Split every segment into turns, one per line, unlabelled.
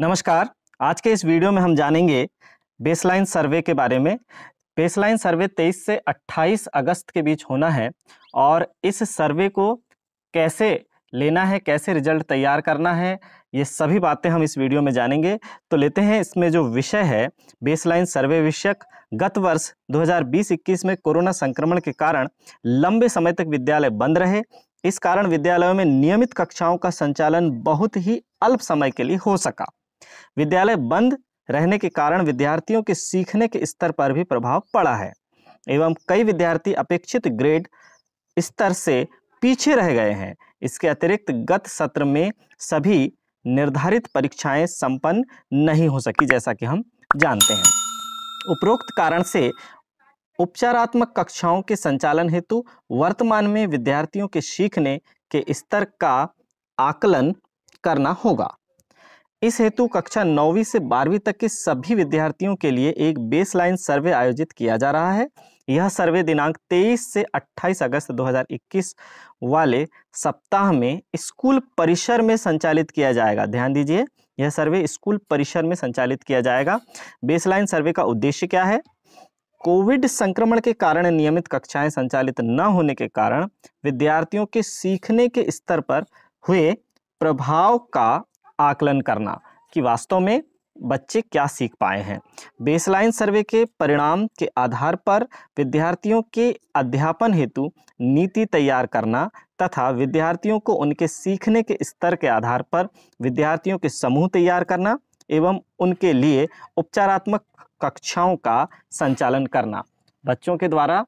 नमस्कार आज के इस वीडियो में हम जानेंगे बेसलाइन सर्वे के बारे में बेसलाइन सर्वे 23 से 28 अगस्त के बीच होना है और इस सर्वे को कैसे लेना है कैसे रिजल्ट तैयार करना है ये सभी बातें हम इस वीडियो में जानेंगे तो लेते हैं इसमें जो विषय है बेसलाइन सर्वे विषयक गत वर्ष 2020-21 में कोरोना संक्रमण के कारण लंबे समय तक विद्यालय बंद रहे इस कारण विद्यालयों में नियमित कक्षाओं का संचालन बहुत ही अल्प समय के लिए हो सका विद्यालय बंद रहने के कारण विद्यार्थियों के सीखने के स्तर पर भी प्रभाव पड़ा है एवं कई विद्यार्थी अपेक्षित ग्रेड स्तर से पीछे रह गए हैं इसके अतिरिक्त गत सत्र में सभी निर्धारित परीक्षाएं संपन्न नहीं हो सकी जैसा कि हम जानते हैं उपरोक्त कारण से उपचारात्मक कक्षाओं के संचालन हेतु वर्तमान में विद्यार्थियों के सीखने के स्तर का आकलन करना होगा इस हेतु कक्षा नौवीं से बारहवीं तक के सभी विद्यार्थियों के लिए एक बेसलाइन सर्वे आयोजित किया जा रहा है यह सर्वे दिनांक 23 से 28 अगस्त 2021 वाले सप्ताह में स्कूल परिसर में संचालित किया जाएगा ध्यान दीजिए यह सर्वे स्कूल परिसर में संचालित किया जाएगा बेसलाइन सर्वे का उद्देश्य क्या है कोविड संक्रमण के कारण नियमित कक्षाएं संचालित न होने के कारण विद्यार्थियों के सीखने के स्तर पर हुए प्रभाव का आकलन करना कि वास्तव में बच्चे क्या सीख पाए हैं बेसलाइन सर्वे के परिणाम के आधार पर विद्यार्थियों के अध्यापन हेतु नीति तैयार करना तथा विद्यार्थियों को उनके सीखने के स्तर के आधार पर विद्यार्थियों के समूह तैयार करना एवं उनके लिए उपचारात्मक कक्षाओं का संचालन करना बच्चों के द्वारा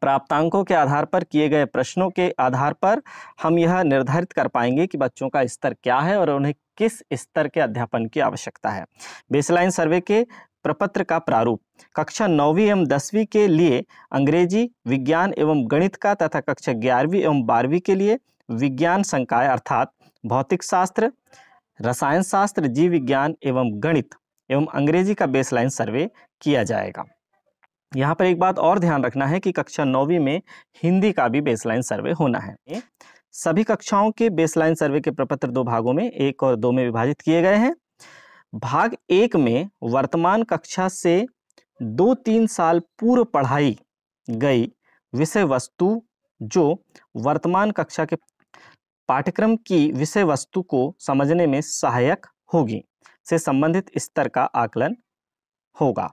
प्राप्तांकों के आधार पर किए गए प्रश्नों के आधार पर हम यह निर्धारित कर पाएंगे कि बच्चों का स्तर क्या है और उन्हें किस स्तर के अध्यापन की आवश्यकता है बेसलाइन सर्वे के प्रपत्र का प्रारूप कक्षा नौवीं एवं दसवीं के लिए अंग्रेजी विज्ञान एवं गणित का तथा कक्षा ग्यारहवीं एवं बारहवीं के लिए विज्ञान संकाय अर्थात भौतिक शास्त्र रसायन शास्त्र जीव विज्ञान एवं गणित एवं अंग्रेजी का बेसलाइन सर्वे किया जाएगा यहाँ पर एक बात और ध्यान रखना है कि कक्षा नौवीं में हिंदी का भी बेसलाइन सर्वे होना है सभी कक्षाओं के बेसलाइन सर्वे के प्रपत्र दो भागों में एक और दो में विभाजित किए गए हैं भाग एक में वर्तमान कक्षा से दो तीन साल पूर्व पढ़ाई गई विषय वस्तु जो वर्तमान कक्षा के पाठ्यक्रम की विषय वस्तु को समझने में सहायक होगी से संबंधित स्तर का आकलन होगा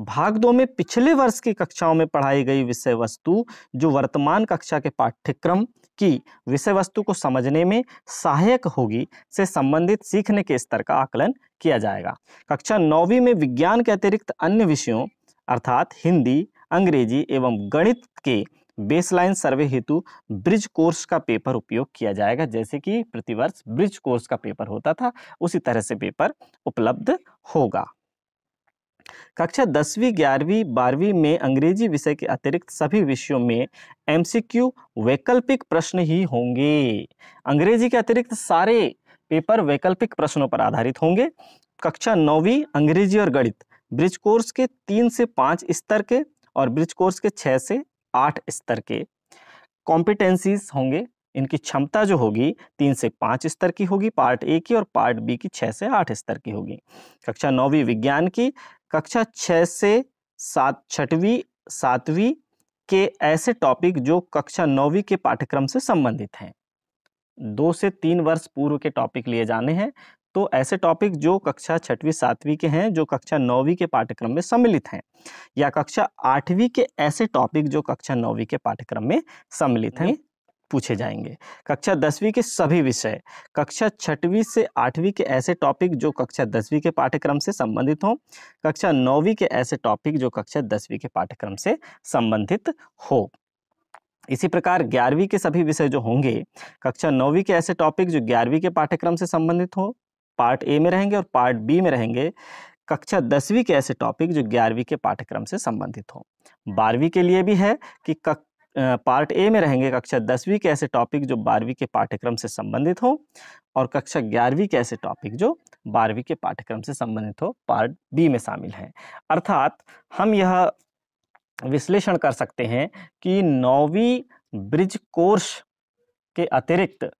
भाग दो में पिछले वर्ष की कक्षाओं में पढ़ाई गई विषय वस्तु जो वर्तमान कक्षा के पाठ्यक्रम की विषय वस्तु को समझने में सहायक होगी से संबंधित सीखने के स्तर का आकलन किया जाएगा कक्षा नौवीं में विज्ञान के अतिरिक्त अन्य विषयों अर्थात हिंदी अंग्रेजी एवं गणित के बेसलाइन सर्वे हेतु ब्रिज कोर्स का पेपर उपयोग किया जाएगा जैसे कि प्रतिवर्ष ब्रिज कोर्स का पेपर होता था उसी तरह से पेपर उपलब्ध होगा कक्षा दसवीं ग्यारहवीं बारहवीं में अंग्रेजी विषय के अतिरिक्त सभी विषयों में एमसीक्यू वैकल्पिक प्रश्न ही होंगे अंग्रेजी के अतिरिक्त सारे पेपर वैकल्पिक प्रश्नों पर आधारित होंगे कक्षा नौवीं अंग्रेजी और गणित ब्रिज कोर्स के तीन से पाँच स्तर के और ब्रिज कोर्स के छः से आठ स्तर के कॉम्पिटेंसीज होंगे इनकी क्षमता जो होगी तीन से पाँच स्तर की होगी पार्ट ए की और पार्ट बी की छः से आठ स्तर की होगी कक्षा नौवीं विज्ञान की कक्षा छः से सात छठवीं सातवीं के ऐसे टॉपिक जो कक्षा नौवीं के पाठ्यक्रम से संबंधित हैं दो से तीन वर्ष पूर्व के टॉपिक लिए जाने हैं तो ऐसे टॉपिक जो कक्षा छठवीं सातवीं के हैं जो कक्षा नौवीं के पाठ्यक्रम में सम्मिलित हैं या कक्षा आठवीं के ऐसे टॉपिक जो कक्षा नौवीं के पाठ्यक्रम में सम्मिलित हैं पूछे जाएंगे कक्षा दसवीं के सभी विषय कक्षा छठवीं से आठवीं के ऐसे टॉपिक जो कक्षा दसवीं के पाठ्यक्रम से संबंधित हों कक्षा नौवीं के ऐसे टॉपिक जो कक्षा दसवीं के पाठ्यक्रम से संबंधित हो इसी प्रकार ग्यारहवीं के सभी विषय जो होंगे कक्षा नौवीं के ऐसे टॉपिक जो ग्यारहवीं के पाठ्यक्रम से संबंधित हो पार्ट ए में रहेंगे और पार्ट बी में रहेंगे कक्षा दसवीं के ऐसे टॉपिक जो ग्यारहवीं के पाठ्यक्रम से संबंधित हो बारहवीं के लिए भी है कि पार्ट ए में रहेंगे कक्षा दसवीं के ऐसे टॉपिक जो बारहवीं के पाठ्यक्रम से संबंधित हो और कक्षा ग्यारहवीं के ऐसे टॉपिक जो बारहवीं के पाठ्यक्रम से संबंधित हो पार्ट बी में शामिल हैं अर्थात हम यह विश्लेषण कर सकते हैं कि नौवीं ब्रिज कोर्स के अतिरिक्त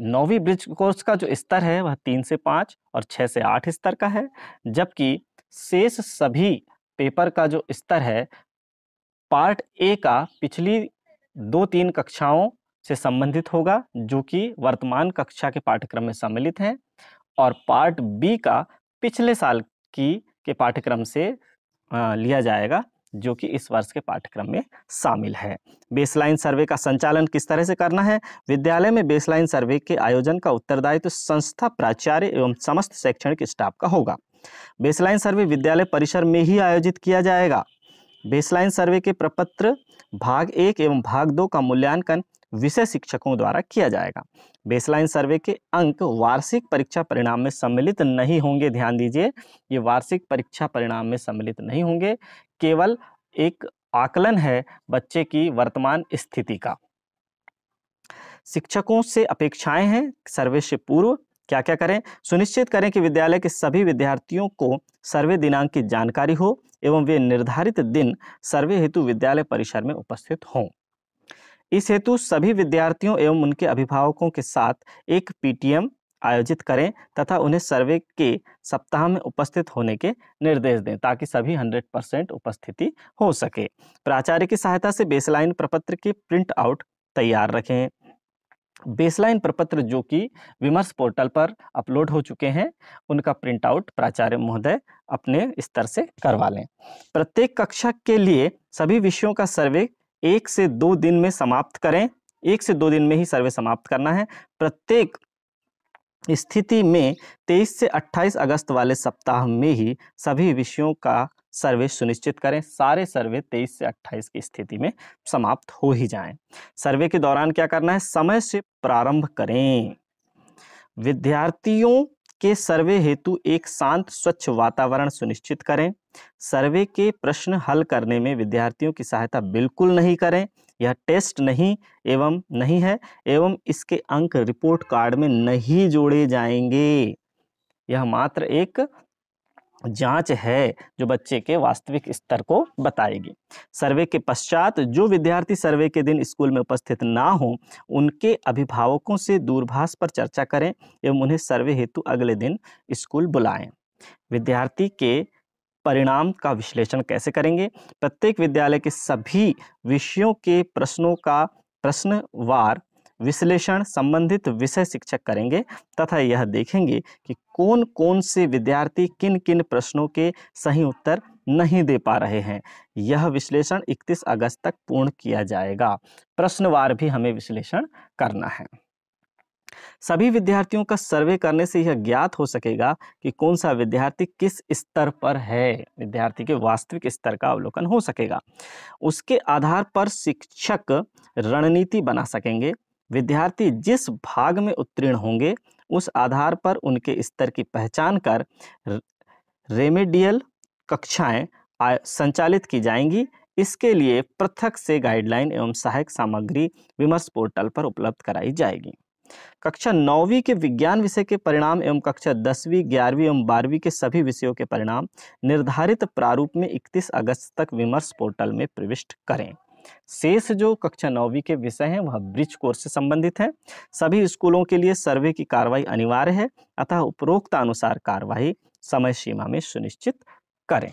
नौवीं ब्रिज कोर्स का जो स्तर है वह तीन से पाँच और छः से आठ स्तर का है जबकि शेष सभी पेपर का जो स्तर है पार्ट ए का पिछली दो तीन कक्षाओं से संबंधित होगा जो कि वर्तमान कक्षा के पाठ्यक्रम में सम्मिलित हैं और पार्ट बी का पिछले साल की के पाठ्यक्रम से लिया जाएगा जो कि इस वर्ष के पाठ्यक्रम में शामिल है बेसलाइन सर्वे का संचालन किस तरह से करना है विद्यालय में बेसलाइन सर्वे के आयोजन का उत्तरदायित्व तो संस्था प्राचार्य एवं समस्त शैक्षणिक स्टाफ का होगा बेसलाइन सर्वे विद्यालय परिसर में ही आयोजित किया जाएगा बेसलाइन सर्वे के प्रपत्र भाग एक एवं भाग दो का मूल्यांकन विषय शिक्षकों द्वारा किया जाएगा बेसलाइन सर्वे के अंक वार्षिक परीक्षा परिणाम में सम्मिलित नहीं होंगे ध्यान दीजिए ये वार्षिक परीक्षा परिणाम में सम्मिलित नहीं होंगे केवल एक आकलन है बच्चे की वर्तमान स्थिति का शिक्षकों से अपेक्षाएं हैं सर्वे से पूर्व क्या क्या करें सुनिश्चित करें कि विद्यालय के सभी विद्यार्थियों को सर्वे दिनांक की जानकारी हो एवं वे निर्धारित दिन सर्वे हेतु विद्यालय परिसर में उपस्थित हों इस हेतु सभी विद्यार्थियों एवं उनके अभिभावकों के साथ एक पीटीएम आयोजित करें तथा उन्हें सर्वे के सप्ताह में उपस्थित होने के निर्देश दें ताकि सभी 100 परसेंट उपस्थिति हो सके प्राचार्य की सहायता से बेसलाइन प्रपत्र के प्रिंट आउट तैयार रखें बेसलाइन प्रपत्र जो कि विमर्श पोर्टल पर अपलोड हो चुके हैं उनका प्रिंट आउट प्राचार्य महोदय अपने स्तर से करवा लें प्रत्येक कक्षा के लिए सभी विषयों का सर्वे एक से दो दिन में समाप्त करें एक से दो दिन में ही सर्वे समाप्त करना है प्रत्येक स्थिति में 23 से 28 अगस्त वाले सप्ताह में ही सभी विषयों का सर्वे सुनिश्चित करें सारे सर्वे 23 से 28 की स्थिति में समाप्त हो ही जाएं। सर्वे के दौरान क्या करना है समय से प्रारंभ करें विद्यार्थियों के सर्वे हेतु एक शांत स्वच्छ वातावरण सुनिश्चित करें सर्वे के प्रश्न हल करने में विद्यार्थियों की सहायता बिल्कुल नहीं करें यह टेस्ट नहीं एवं नहीं है एवं इसके अंक रिपोर्ट कार्ड में नहीं जोड़े जाएंगे यह मात्र एक जांच है जो बच्चे के वास्तविक स्तर को बताएगी सर्वे के पश्चात जो विद्यार्थी सर्वे के दिन स्कूल में उपस्थित ना हो उनके अभिभावकों से दूरभाष पर चर्चा करें एवं उन्हें सर्वे हेतु अगले दिन स्कूल बुलाएं विद्यार्थी के परिणाम का विश्लेषण कैसे करेंगे प्रत्येक विद्यालय के सभी विषयों के प्रश्नों का प्रश्नवार विश्लेषण संबंधित विषय शिक्षक करेंगे तथा यह देखेंगे कि कौन कौन से विद्यार्थी किन किन प्रश्नों के सही उत्तर नहीं दे पा रहे हैं यह विश्लेषण 31 अगस्त तक पूर्ण किया जाएगा प्रश्नवार भी हमें विश्लेषण करना है सभी विद्यार्थियों का सर्वे करने से यह ज्ञात हो सकेगा कि कौन सा विद्यार्थी किस स्तर पर है विद्यार्थी के वास्तविक स्तर का अवलोकन हो सकेगा उसके आधार पर शिक्षक रणनीति बना सकेंगे विद्यार्थी जिस भाग में उत्तीर्ण होंगे उस आधार पर उनके स्तर की पहचान कर रेमेडियल कक्षाएं संचालित की जाएंगी इसके लिए पृथक से गाइडलाइन एवं सहायक सामग्री विमर्श पोर्टल पर उपलब्ध कराई जाएगी कक्षा नौवीं के विज्ञान विषय के परिणाम एवं कक्षा दसवीं ग्यारहवीं एवं बारहवीं के सभी विषयों के परिणाम निर्धारित प्रारूप में 31 अगस्त तक विमर्श पोर्टल में प्रविष्ट करें शेष जो कक्षा नौवीं के विषय हैं वह ब्रिज कोर्स से संबंधित हैं सभी स्कूलों के लिए सर्वे की कार्रवाई अनिवार्य है अतः उपरोक्त अनुसार कार्रवाई समय सीमा में सुनिश्चित करें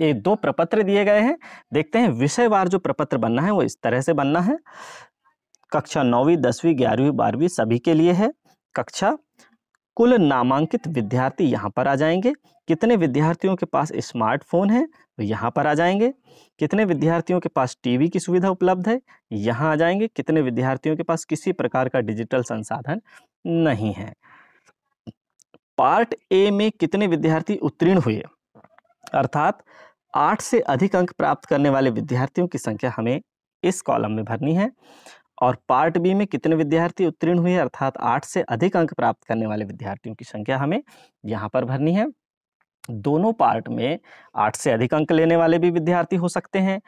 ये दो प्रपत्र दिए गए हैं देखते हैं विषयवार जो प्रपत्र बनना है वो इस तरह से बनना है कक्षा नौवीं दसवीं ग्यारहवीं बारहवीं सभी के लिए है कक्षा कुल नामांकित विद्यार्थी यहाँ पर आ जाएंगे कितने विद्यार्थियों के पास स्मार्टफोन है तो यहाँ पर आ जाएंगे कितने विद्यार्थियों के पास टीवी की सुविधा उपलब्ध है यहाँ आ जाएंगे कितने विद्यार्थियों के पास किसी प्रकार का डिजिटल संसाधन नहीं है पार्ट ए में कितने विद्यार्थी उत्तीर्ण हुए अर्थात आठ से अधिक अंक प्राप्त करने वाले विद्यार्थियों की संख्या हमें इस कॉलम में भरनी है और पार्ट बी में कितने विद्यार्थी उत्तीर्ण हुए अर्थात आठ से अधिक अंक प्राप्त करने वाले विद्यार्थियों की संख्या हमें यहाँ पर भरनी है दोनों पार्ट में आठ से अधिक अंक लेने वाले भी विद्यार्थी हो सकते हैं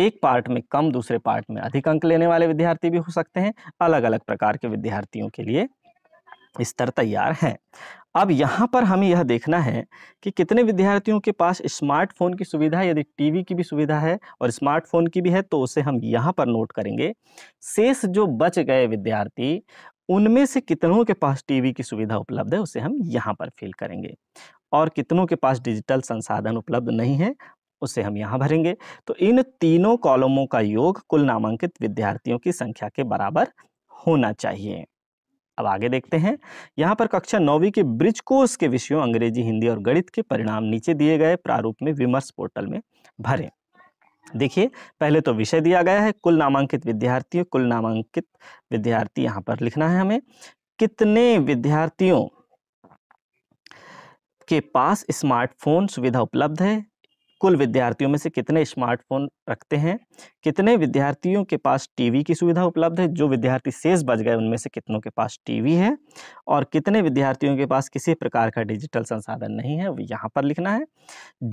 एक पार्ट में कम दूसरे पार्ट में अधिक अंक लेने वाले विद्यार्थी भी हो सकते हैं अलग अलग प्रकार के विद्यार्थियों के लिए स्तर तैयार हैं अब यहाँ पर हमें यह देखना है कि कितने विद्यार्थियों के पास स्मार्टफोन की सुविधा है यदि टीवी की भी सुविधा है और स्मार्टफोन की भी है तो उसे हम यहाँ पर नोट करेंगे शेष जो बच गए विद्यार्थी उनमें से कितनों के पास टीवी की सुविधा उपलब्ध है उसे हम यहाँ पर फिल करेंगे और कितनों के पास डिजिटल संसाधन उपलब्ध नहीं है उसे हम यहाँ भरेंगे तो इन तीनों कॉलमों का योग कुल नामांकित विद्यार्थियों की संख्या के बराबर होना चाहिए अब आगे देखते हैं यहाँ पर कक्षा नौवीं के ब्रिज कोर्स के विषयों अंग्रेजी हिंदी और गणित के परिणाम नीचे दिए गए प्रारूप में विमर्श पोर्टल में भरें देखिए पहले तो विषय दिया गया है कुल नामांकित विद्यार्थियों कुल नामांकित विद्यार्थी यहाँ पर लिखना है हमें कितने विद्यार्थियों के पास स्मार्टफोन सुविधा उपलब्ध है कुल विद्यार्थियों में से कितने स्मार्टफोन रखते हैं कितने विद्यार्थियों के पास टीवी की सुविधा उपलब्ध है जो विद्यार्थी शेष बच गए उनमें से कितनों के पास टीवी है और कितने विद्यार्थियों के पास किसी प्रकार का डिजिटल संसाधन नहीं है यहाँ पर लिखना है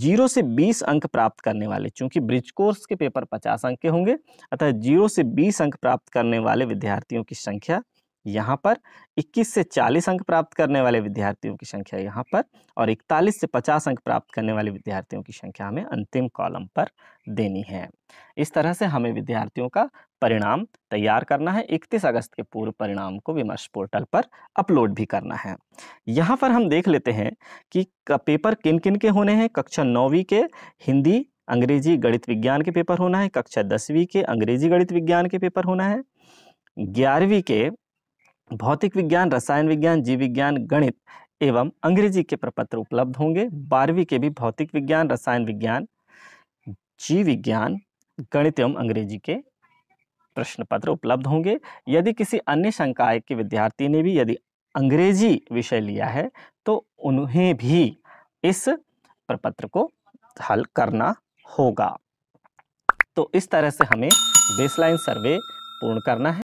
जीरो से बीस अंक प्राप्त करने वाले चूँकि ब्रिज कोर्स के पेपर पचास अंक के होंगे अतः जीरो से बीस अंक प्राप्त करने वाले विद्यार्थियों की संख्या यहाँ पर 21 से 40 अंक प्राप्त करने वाले विद्यार्थियों की संख्या यहाँ पर और 41 से 50 अंक प्राप्त करने वाले विद्यार्थियों की संख्या हमें अंतिम कॉलम पर देनी है इस तरह से हमें विद्यार्थियों का परिणाम तैयार करना है 31 अगस्त के पूर्व परिणाम को विमर्श पोर्टल पर अपलोड भी करना है यहाँ पर हम देख लेते हैं कि पेपर किन किन के होने हैं कक्षा नौवीं के हिंदी अंग्रेजी गणित विज्ञान के पेपर होना है कक्षा दसवीं के अंग्रेजी गणित विज्ञान के पेपर होना है ग्यारहवीं के भौतिक विज्ञान रसायन विज्ञान जीव विज्ञान गणित एवं अंग्रेजी के प्रपत्र उपलब्ध होंगे बारहवीं के भी भौतिक विज्ञान रसायन विज्ञान जीव विज्ञान गणित एवं अंग्रेजी के प्रश्न पत्र उपलब्ध होंगे यदि किसी अन्य संकाय के विद्यार्थी ने भी यदि अंग्रेजी विषय लिया है तो उन्हें भी इस प्रपत्र को हल करना होगा तो इस तरह से हमें बेसलाइन सर्वे पूर्ण करना है